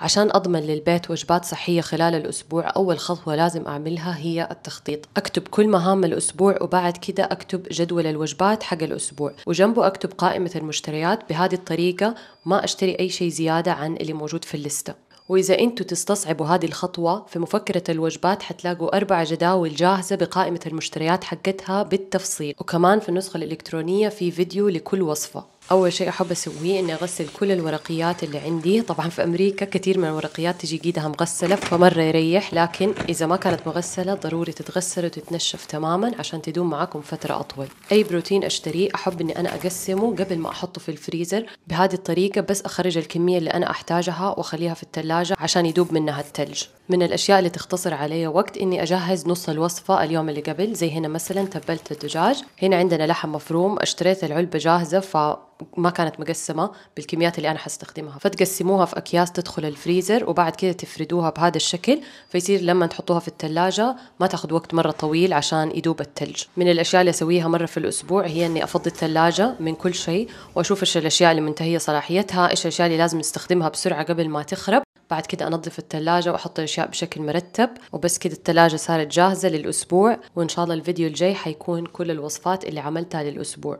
عشان أضمن للبيت وجبات صحية خلال الأسبوع أول خطوة لازم أعملها هي التخطيط أكتب كل مهام الأسبوع وبعد كده أكتب جدول الوجبات حق الأسبوع وجنبه أكتب قائمة المشتريات بهذه الطريقة ما أشتري أي شيء زيادة عن اللي موجود في اللستة وإذا أنتوا تستصعبوا هذه الخطوة في مفكرة الوجبات حتلاقوا أربع جداول جاهزة بقائمة المشتريات حقتها بالتفصيل وكمان في النسخة الإلكترونية في فيديو لكل وصفة أول شيء أحب أسويه إني أغسل كل الورقيات اللي عندي طبعا في أمريكا كثير من الورقيات تجي قيدها مغسلة فمرة يريح لكن إذا ما كانت مغسلة ضروري تتغسل وتتنشف تماما عشان تدوم معاكم فترة أطول أي بروتين أشتريه أحب إني أنا أقسمه قبل ما أحطه في الفريزر بهذه الطريقة بس أخرج الكمية اللي أنا أحتاجها وأخليها في الثلاجة عشان يدوب منها الثلج من الأشياء اللي تختصر علي وقت إني أجهز نص الوصفة اليوم اللي قبل زي هنا مثلا تبلت الدجاج هنا عندنا لحم مفروم اشتريت العلبة جاهزة ف ما كانت مقسمة بالكميات اللي أنا حستخدمها فتقسموها في أكياس تدخل الفريزر وبعد كده تفردوها بهذا الشكل فيصير لما تحطوها في الثلاجة ما تاخذ وقت مرة طويل عشان يدوب الثلج من الأشياء اللي أسويها مرة في الأسبوع هي أني أفضي الثلاجة من كل شيء وأشوف إيش الأشياء اللي منتهية صلاحيتها إيش الأشياء اللي لازم نستخدمها بسرعة قبل ما تخرب بعد كده أنظف الثلاجة وأحط الأشياء بشكل مرتب وبس كده الثلاجة صارت جاهزة للأسبوع وإن شاء الله الفيديو الجاي حيكون كل الوصفات اللي عملتها للأسبوع